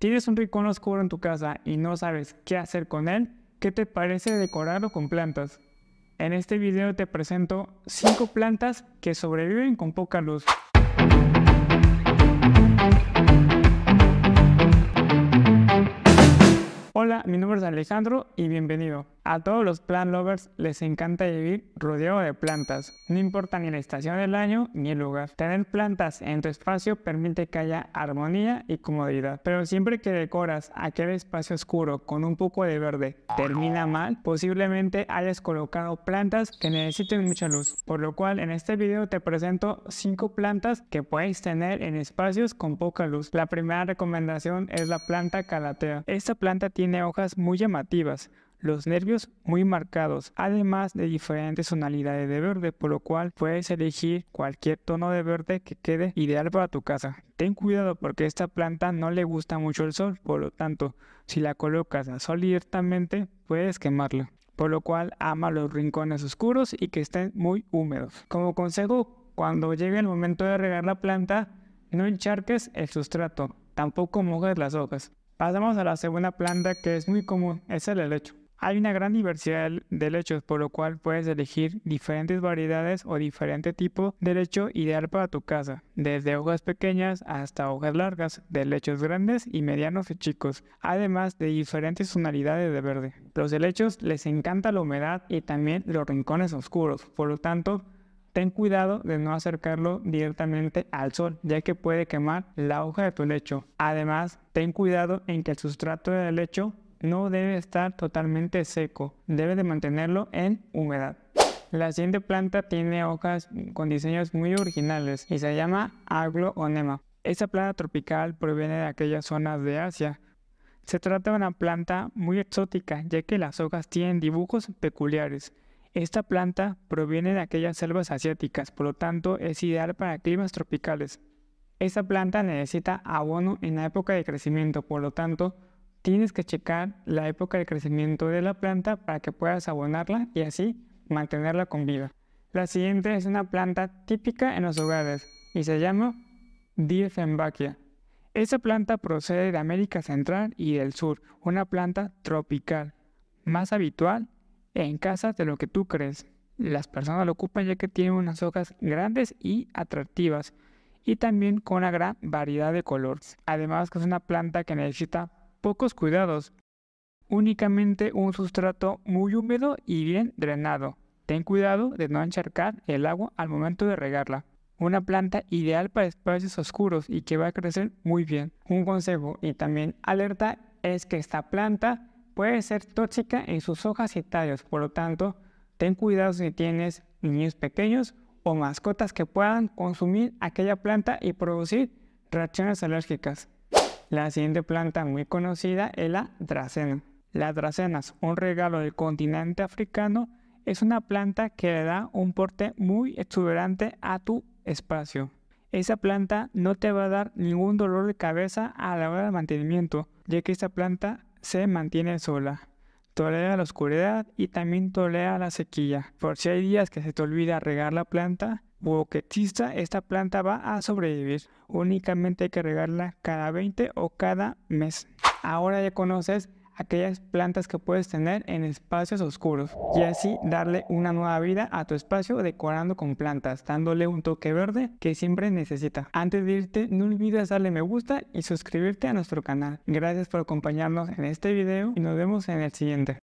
¿Tienes un rincón oscuro en tu casa y no sabes qué hacer con él? ¿Qué te parece decorarlo con plantas? En este video te presento 5 plantas que sobreviven con poca luz. Hola, mi nombre es Alejandro y bienvenido. A todos los plant lovers les encanta vivir rodeado de plantas, no importa ni la estación del año ni el lugar. Tener plantas en tu espacio permite que haya armonía y comodidad, pero siempre que decoras aquel espacio oscuro con un poco de verde termina mal, posiblemente hayas colocado plantas que necesiten mucha luz, por lo cual en este video te presento 5 plantas que puedes tener en espacios con poca luz. La primera recomendación es la planta calatea. Esta planta tiene hojas muy llamativas, los nervios muy marcados, además de diferentes tonalidades de verde, por lo cual puedes elegir cualquier tono de verde que quede ideal para tu casa. Ten cuidado porque esta planta no le gusta mucho el sol, por lo tanto, si la colocas al sol directamente, puedes quemarla. Por lo cual ama los rincones oscuros y que estén muy húmedos. Como consejo, cuando llegue el momento de regar la planta, no encharques el sustrato, tampoco mojes las hojas. Pasamos a la segunda planta que es muy común, es el helecho. Hay una gran diversidad de lechos, por lo cual puedes elegir diferentes variedades o diferente tipo de helecho ideal para tu casa, desde hojas pequeñas hasta hojas largas, de lechos grandes y medianos y chicos, además de diferentes tonalidades de verde. Los helechos les encanta la humedad y también los rincones oscuros, por lo tanto, ten cuidado de no acercarlo directamente al sol, ya que puede quemar la hoja de tu lecho. Además, ten cuidado en que el sustrato del lecho no debe estar totalmente seco, debe de mantenerlo en humedad. La siguiente planta tiene hojas con diseños muy originales y se llama agloonema. Esta planta tropical proviene de aquellas zonas de Asia. Se trata de una planta muy exótica ya que las hojas tienen dibujos peculiares. Esta planta proviene de aquellas selvas asiáticas, por lo tanto es ideal para climas tropicales. Esta planta necesita abono en la época de crecimiento, por lo tanto tienes que checar la época de crecimiento de la planta para que puedas abonarla y así mantenerla con vida. La siguiente es una planta típica en los hogares y se llama Diefenbachia. Esta planta procede de América Central y del Sur, una planta tropical, más habitual en casa de lo que tú crees. Las personas la ocupan ya que tiene unas hojas grandes y atractivas y también con una gran variedad de colores. Además que es una planta que necesita pocos cuidados. Únicamente un sustrato muy húmedo y bien drenado. Ten cuidado de no encharcar el agua al momento de regarla. Una planta ideal para espacios oscuros y que va a crecer muy bien. Un consejo y también alerta es que esta planta puede ser tóxica en sus hojas y tallos, por lo tanto, ten cuidado si tienes niños pequeños o mascotas que puedan consumir aquella planta y producir reacciones alérgicas. La siguiente planta muy conocida es la dracena. La dracena un regalo del continente africano. Es una planta que le da un porte muy exuberante a tu espacio. Esa planta no te va a dar ningún dolor de cabeza a la hora del mantenimiento, ya que esta planta se mantiene sola. Tolera la oscuridad y también tolera la sequía. Por si hay días que se te olvida regar la planta, boquetista, esta planta va a sobrevivir. Únicamente hay que regarla cada 20 o cada mes. Ahora ya conoces aquellas plantas que puedes tener en espacios oscuros y así darle una nueva vida a tu espacio decorando con plantas, dándole un toque verde que siempre necesita. Antes de irte, no olvides darle me gusta y suscribirte a nuestro canal. Gracias por acompañarnos en este video y nos vemos en el siguiente.